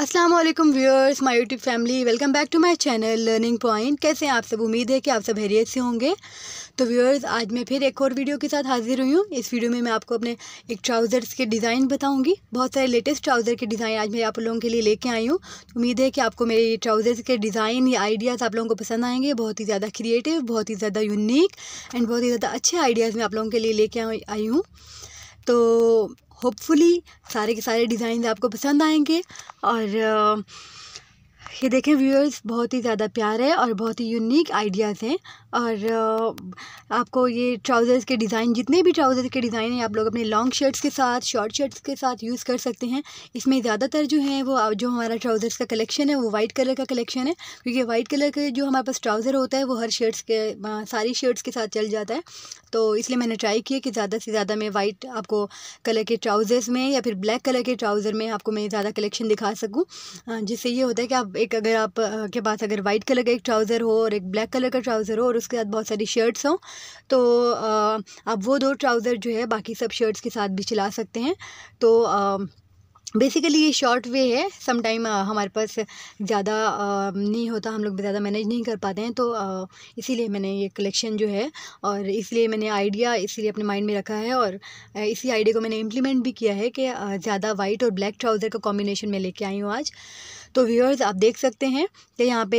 Aslam viewers my YouTube family welcome back to my channel learning point कैसे हैं आप सब उम्मीद है कि आप सब हैरियत से होंगे तो व्यूअर्स आज मैं फिर एक और वीडियो के साथ हाजिर हुई हूँ इस वीडियो में मैं आपको अपने एक ट्राउज़र्स के डिज़ाइन बताऊँगी बहुत सारे लेटेस्ट ट्राउज़र के डिज़ाइन आज मैं आप लोगों के लिए लेके आई हूँ तो उम्मीद है कि आपको मेरे ये ट्राउज़र्स के डिज़ाइन या आइडियाज़ आप लोगों को पसंद आएंगे बहुत ही ज़्यादा क्रिएटिव बहुत ही ज़्यादा यूनिक एंड बहुत ही ज़्यादा अच्छे आइडियाज़ मैं आप लोगों के लिए लेके आई हूँ तो होपफुली सारे के सारे डिज़ाइन आपको पसंद आएंगे और ये देखें व्यूअर्स बहुत ही ज़्यादा प्यार है और बहुत ही यूनिक आइडियाज़ हैं और आपको ये ट्राउज़र्स के डिज़ाइन जितने भी ट्राउज़र्स के डिज़ाइन हैं आप लोग अपने लॉन्ग शर्ट्स के साथ शॉर्ट शर्ट्स के साथ यूज़ कर सकते हैं इसमें ज़्यादातर जो है वो जो हमारा ट्राउज़र्स का कलेक्शन है वो वाइट कलर का कलेक्शन है क्योंकि वाइट कलर का जो हमारे पास ट्राउज़र होता है वो हर शर्ट्स के सारी शर्ट्स के साथ चल जाता है तो इसलिए मैंने ट्राई किया कि ज़्यादा से ज़्यादा मैं वाइट आपको कलर के ट्राउज़र्स में या फिर ब्लैक कलर के ट्राउज़र में आपको मैं ज़्यादा कलेक्शन दिखा सकूँ जिससे ये होता है कि आप एक अगर आप के पास अगर वाइट कलर का एक ट्राउज़र हो और एक ब्लैक कलर का ट्राउज़र हो और उसके साथ बहुत सारी शर्ट्स हों तो आप वो दो ट्राउज़र जो है बाकी सब शर्ट्स के साथ भी चला सकते हैं तो बेसिकली ये शॉर्ट वे है समटाइम हमारे पास ज़्यादा नहीं होता हम लोग ज़्यादा मैनेज नहीं कर पाते हैं तो इसीलिए मैंने ये कलेक्शन जो है और इसलिए मैंने आइडिया इसीलिए अपने माइंड में रखा है और इसी आइडिया को मैंने इम्प्लीमेंट भी किया है कि ज़्यादा वाइट और ब्लैक ट्राउज़र का कॉम्बिनेशन में लेके आई हूँ आज तो व्यूअर्स आप देख सकते हैं कि यहाँ पे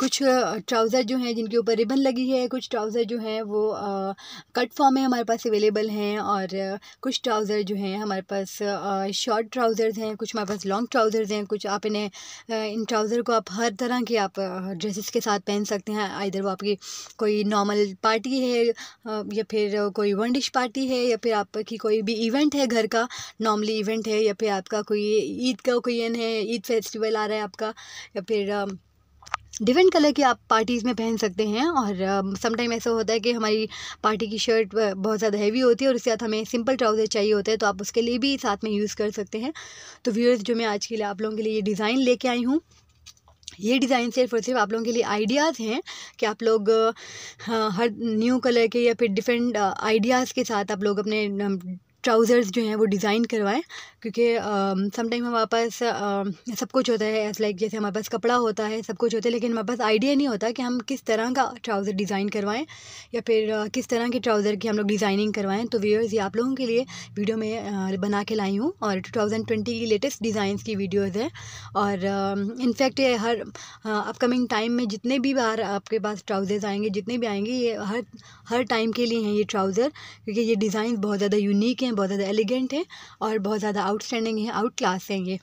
कुछ ट्राउज़र जो हैं जिनके ऊपर रिबन लगी है कुछ ट्राउज़र जो हैं वो कट फॉर्म में हमारे पास अवेलेबल हैं और कुछ ट्राउज़र जो हैं हमारे पास शॉर्ट ट्राउज़र्स हैं कुछ हमारे पास लॉन्ग ट्राउज़र्स हैं कुछ आप इन्हें इन ट्राउज़र को आप हर तरह के आप ड्रेसेस के साथ पहन सकते हैं इधर वो आपकी कोई नॉर्मल पार्टी है या फिर कोई वन डिश पार्टी है या फिर आपकी कोई भी इवेंट है घर का नॉर्मली इवेंट है या फिर आपका कोई ईद का ओकेजन है ईद फेस्टिवल आ रहा है आपका या फिर डिफरेंट कलर की आप पार्टीज़ में पहन सकते हैं और समटाइम ऐसा होता है कि हमारी पार्टी की शर्ट बहुत ज़्यादा हैवी होती है और उसके साथ हमें सिंपल ट्राउज़र चाहिए होता है तो आप उसके लिए भी साथ में यूज़ कर सकते हैं तो व्यूअर्स जो मैं आज के लिए आप लोगों के लिए ये डिज़ाइन लेके आई हूँ ये डिज़ाइन सिर्फ और सिर्फ आप लोगों के लिए आइडियाज़ हैं कि आप लोग हर न्यू कलर के या फिर डिफरेंट आइडियाज़ के साथ आप लोग अपने ट्राउज़र्स जो हैं वो डिज़ाइन करवाएं क्योंकि समटाइम हमारे पास सब कुछ होता है लाइक जैसे हमारे पास कपड़ा होता है सब कुछ होता है लेकिन हमारे पास आइडिया नहीं होता कि हम किस तरह का ट्राउज़र डिज़ाइन करवाएं या फिर किस तरह के ट्राउज़र की हम लोग डिज़ाइनिंग करवाएं तो व्यूअर्स ये आप लोगों के लिए वीडियो में बना के लाई हूँ और टू थाउजेंड ट्वेंटी की लेटेस्ट डिज़ाइंस की वीडियोज़ हैं और इनफैक्ट ये हर अपकमिंग टाइम में जितने भी बार आपके पास ट्राउज़र्स आएंगे जितने भी आएंगे ये हर हर टाइम के लिए हैं ये ट्राउज़र क्योंकि ये डिज़ाइन बहुत ज़्यादा यूनिक हैं बहुत ज़्यादा एलिगेंट हैं और बहुत ज़्यादा आउटस्टैंडिंग हैं आउट क्लास हैं ये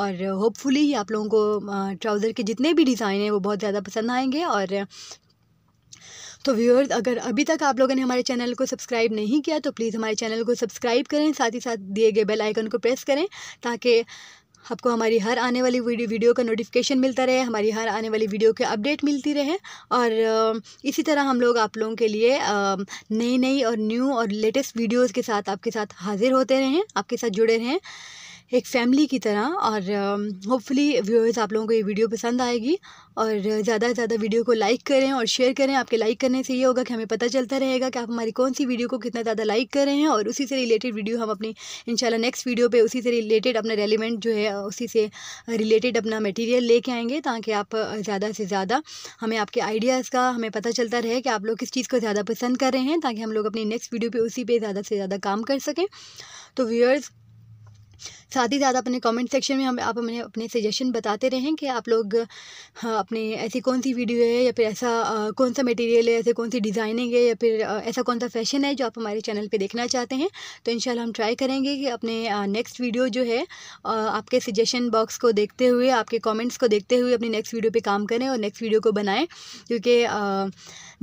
और होपफुली आप लोगों को ट्राउज़र के जितने भी डिज़ाइन हैं वो बहुत ज़्यादा पसंद आएंगे और तो व्यूअर्स अगर अभी तक आप लोगों ने हमारे चैनल को सब्सक्राइब नहीं किया तो प्लीज़ हमारे चैनल को सब्सक्राइब करें साथ ही साथ दिए गए बेल आइकन को प्रेस करें ताकि आपको हमारी हर आने वाली वीडियो का नोटिफिकेशन मिलता रहे हमारी हर आने वाली वीडियो के अपडेट मिलती रहे और इसी तरह हम लोग आप लोगों के लिए नई नई और न्यू और लेटेस्ट वीडियोज़ के साथ आपके साथ हाजिर होते रहें आपके साथ जुड़े रहें एक फैमिली की तरह और होपफुली व्यूअर्स आप लोगों को ये वीडियो पसंद आएगी और ज़्यादा से ज़्यादा वीडियो को लाइक करें और शेयर करें आपके लाइक करने से ये होगा कि हमें पता चलता रहेगा कि आप हमारी कौन सी वीडियो को कितना ज़्यादा लाइक कर रहे हैं और उसी से रिलेटेड वीडियो हम अपनी इंशाल्लाह नेक्स्ट वीडियो पे उसी से रिलेटेड अपना रेलिवेंट जो है उसी से रिलेटेड अपना मटीरियल लेके आएंगे ताकि आप ज़्यादा से ज़्यादा हमें आपके आइडियाज़ का हमें पता चलता रहे कि आप लोग किस चीज़ को ज़्यादा पसंद कर रहे हैं ताकि हम लोग अपनी नेक्स्ट वीडियो पर उसी पर ज़्यादा से ज़्यादा काम कर सकें तो व्यूअर्स साथ ही साथ अपने कमेंट सेक्शन में हम आप हमें अपने सजेशन बताते रहें कि आप लोग हाँ, अपने ऐसी कौन सी वीडियो है या फिर ऐसा कौन सा मटेरियल है ऐसे कौन सी डिज़ाइनिंग है या फिर ऐसा कौन सा फैशन है जो आप हमारे चैनल पर देखना चाहते हैं तो इन हम ट्राई करेंगे कि अपने नेक्स्ट वीडियो जो है आपके सजेशन बॉक्स को देखते हुए आपके कॉमेंट्स को देखते हुए अपनी नेक्स्ट वीडियो पर काम करें और नेक्स्ट वीडियो को बनाएँ क्योंकि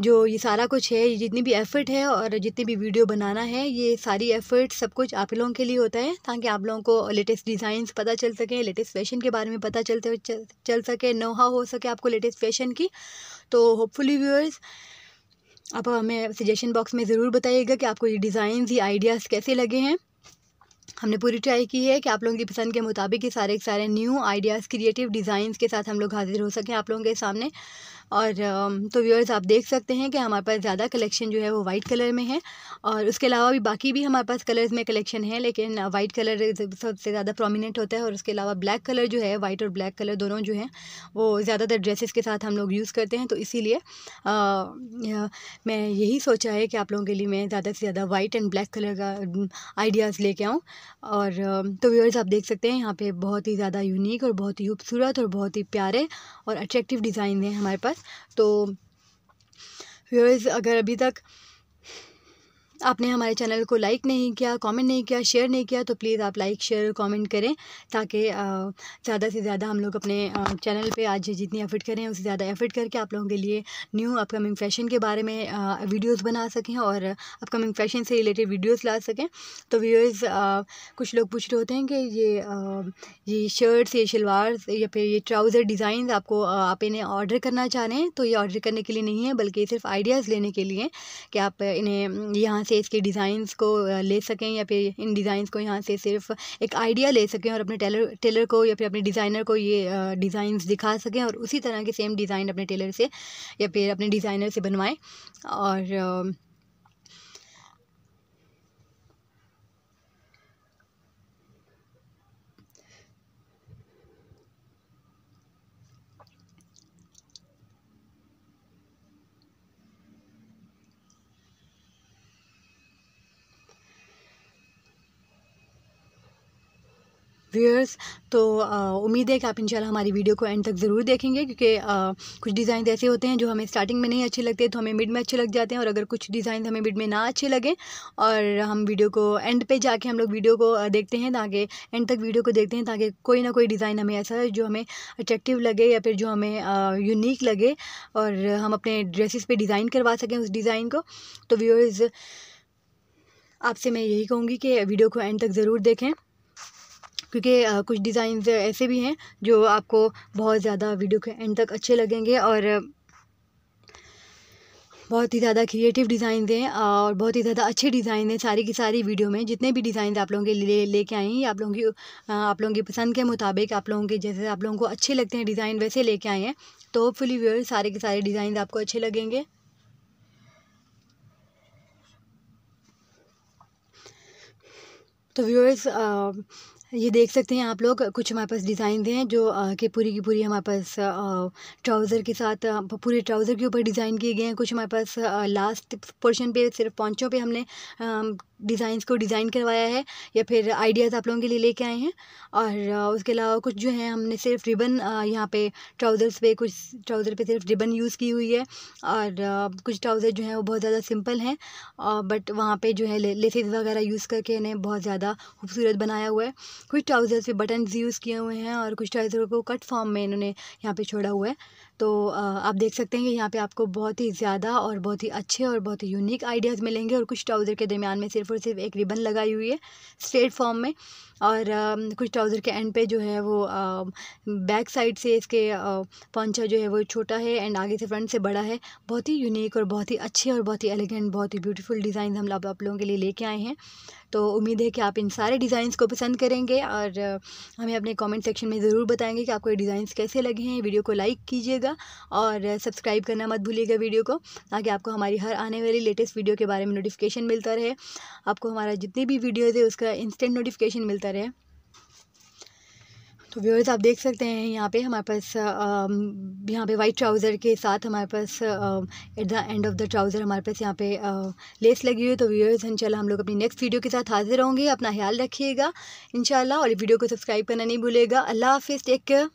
जो ये सारा कुछ है ये जितनी भी एफ़र्ट है और जितनी भी वीडियो बनाना है ये सारी एफ़र्ट सब कुछ आप लोगों के लिए होता है ताकि आप लोगों को लेटेस्ट डिज़ाइंस पता चल सके लेटेस्ट फैशन के बारे में पता चलते चल, चल सके नोहा हो सके आपको लेटेस्ट फैशन की तो होपफुली व्यूअर्स आप हमें सजेशन बॉक्स में ज़रूर बताइएगा कि आपको ये डिज़ाइन ये आइडियाज़ कैसे लगे हैं हमने पूरी ट्राई की है कि आप लोगों की पसंद के मुताबिक ही सारे सारे न्यू आइडियाज़ क्रिएटिव डिज़ाइंस के साथ हम लोग हाजिर हो सकें आप लोगों के सामने और um, तो व्यूअर्स आप देख सकते हैं कि हमारे पास ज़्यादा कलेक्शन जो है वो वाइट कलर में है और उसके अलावा भी बाकी भी हमारे पास कलर्स में कलेक्शन है लेकिन वाइट uh, कलर सबसे ज़्यादा प्रोमिनेंट होता है और उसके अलावा ब्लैक कलर जो है वाइट और ब्लैक कलर दोनों जो हैं वो ज़्यादातर ड्रेसेस के साथ हम लोग यूज़ करते हैं तो इसीलिए uh, मैं यही सोचा है कि आप लोगों के लिए मैं ज़्यादा से ज़्यादा वाइट एंड ब्लैक कलर का आइडियाज़ um, लेके आऊँ और तो व्यूअर्स आप देख सकते हैं यहाँ पे बहुत ही ज़्यादा यूनिक और बहुत ही खूबसूरत और बहुत ही प्यारे और अट्रैक्टिव डिज़ाइन हैं हमारे पास तो व्यूअर्स अगर अभी तक आपने हमारे चैनल को लाइक नहीं किया कमेंट नहीं किया शेयर नहीं किया तो प्लीज़ आप लाइक शेयर कमेंट करें ताकि ज़्यादा से ज़्यादा हम लोग अपने चैनल पे आज जितनी एफर्ट करें उससे ज़्यादा एफर्ट करके आप लोगों के लिए न्यू अपकमिंग फैशन के बारे में वीडियोस बना सकें और अपकमिंग फैशन से रिलेटेड वीडियोज़ ला सकें तो व्यूअर्स कुछ लोग पूछ रहे होते हैं कि ये आ, ये शर्ट्स ये शलवार या फिर ये ट्राउज़र डिज़ाइन आपको आप इन्हें ऑर्डर करना चाह रहे हैं तो ये ऑर्डर करने के लिए नहीं है बल्कि सिर्फ आइडियाज़ लेने के लिए कि आप इन्हें यहाँ से इसके डिज़ाइंस को ले सकें या फिर इन डिज़ाइंस को यहाँ से सिर्फ एक आइडिया ले सकें और अपने टेलर टेलर को या फिर अपने डिज़ाइनर को ये डिज़ाइंस दिखा सकें और उसी तरह के सेम डिज़ाइन अपने टेलर से या फिर अपने डिज़ाइनर से बनवाएं और व्यूअर्स तो उम्मीद है कि आप इंशाल्लाह हमारी वीडियो को एंड तक ज़रूर देखेंगे क्योंकि कुछ डिज़ाइन ऐसे होते हैं जो हमें स्टार्टिंग में नहीं अच्छे लगते तो हमें मिड में अच्छे लग जाते हैं और अगर कुछ डिज़ाइन हमें मिड में ना अच्छे लगें और हम वीडियो को एंड पे जाके हम लोग वीडियो को देखते हैं ताकि एंड तक वीडियो को देखते हैं ताकि कोई ना कोई डिज़ाइन हमें ऐसा जो हमें अट्रैक्टिव लगे या फिर जो हमें यूनिक लगे और हम अपने ड्रेसिस पर डिज़ाइन करवा सकें उस डिज़ाइन को तो व्यूअर्स आपसे मैं यही कहूँगी कि वीडियो को एंड तक ज़रूर देखें क्योंकि कुछ डिज़ाइन ऐसे भी हैं जो आपको बहुत ज़्यादा वीडियो के एंड तक अच्छे लगेंगे और बहुत ही ज़्यादा क्रिएटिव डिज़ाइन हैं और बहुत ही ज़्यादा अच्छे डिज़ाइन हैं सारी की सारी वीडियो में जितने भी डिज़ाइन आप लोगों के लिए लेके आए हैं आप लोगों की आप लोगों की पसंद के मुताबिक आप लोगों के जैसे आप लोगों को अच्छे लगते हैं डिज़ाइन वैसे लेके आए हैं तो होपफुली व्यूअर सारे के सारे डिज़ाइन आपको अच्छे लगेंगे तो व्यूअर्स ये देख सकते हैं आप लोग कुछ हमारे पास डिज़ाइन हैं जो कि पूरी की पूरी हमारे पास ट्राउज़र के साथ पूरे ट्राउज़र के ऊपर डिज़ाइन किए गए हैं कुछ हमारे पास लास्ट पोर्शन पे सिर्फ पॉन्चों पे हमने डिज़ाइंस को डिज़ाइन करवाया है या फिर आइडियाज़ आप लोगों के लिए लेके आए हैं और उसके अलावा कुछ जो है हमने सिर्फ रिबन यहाँ पे ट्राउज़र्स पे कुछ ट्राउज़र पे सिर्फ रिबन यूज़ की हुई है और कुछ ट्राउज़र जो हैं वो बहुत ज़्यादा सिंपल हैं बट वहाँ पे जो है लेसेस वगैरह यूज़ करके इन्हें बहुत ज़्यादा खूबसूरत बनाया हुआ है कुछ ट्राउज़र्स पे बटन यूज़ किए हुए हैं और कुछ ट्राउज़र को कट फॉर्म में इन्होंने यहाँ पर छोड़ा हुआ है तो आप देख सकते हैं कि यहाँ पे आपको बहुत ही ज़्यादा और बहुत ही अच्छे और बहुत ही यूनिक आइडियाज़ मिलेंगे और कुछ ट्राउज़र के दरमियान में सिर्फ और सिर्फ एक रिबन लगाई हुई है स्ट्रेट फॉर्म में और कुछ ट्राउज़र के एंड पे जो है वो बैक साइड से इसके पंचा जो है वो छोटा है एंड आगे से फ्रंट से बड़ा है बहुत ही यूनिक और बहुत ही अच्छे और बहुत ही एलिगेंट बहुत ही ब्यूटीफुल डिज़ाइन हम आप लोगों के लिए लेके आए हैं तो उम्मीद है कि आप इन सारे डिज़ाइंस को पसंद करेंगे और हमें अपने कमेंट सेक्शन में ज़रूर बताएंगे कि आपको ये डिज़ाइंस कैसे लगे हैं वीडियो को लाइक कीजिएगा और सब्सक्राइब करना मत भूलिएगा वीडियो को ताकि आपको हमारी हर आने वाली लेटेस्ट वीडियो के बारे में नोटिफिकेशन मिलता रहे आपको हमारा जितनी भी वीडियोज़ है उसका इंस्टेंट नोटिफिकेशन मिलता हैं तो व्यूअर्स आप देख सकते हैं यहाँ पे हमारे पास यहाँ पे वाइट ट्राउज़र के साथ हमारे पास at the end of the trouser हमारे पास यहाँ पे लेस लगी हुई है तो व्यूअर्स इन हम लोग अपनी नेक्स्ट वीडियो के साथ हाजिर होंगे अपना ख्याल रखिएगा इंशाल्लाह और वीडियो को सब्सक्राइब करना नहीं भूलेगा अल्लाह हाफिज़ टेक केयर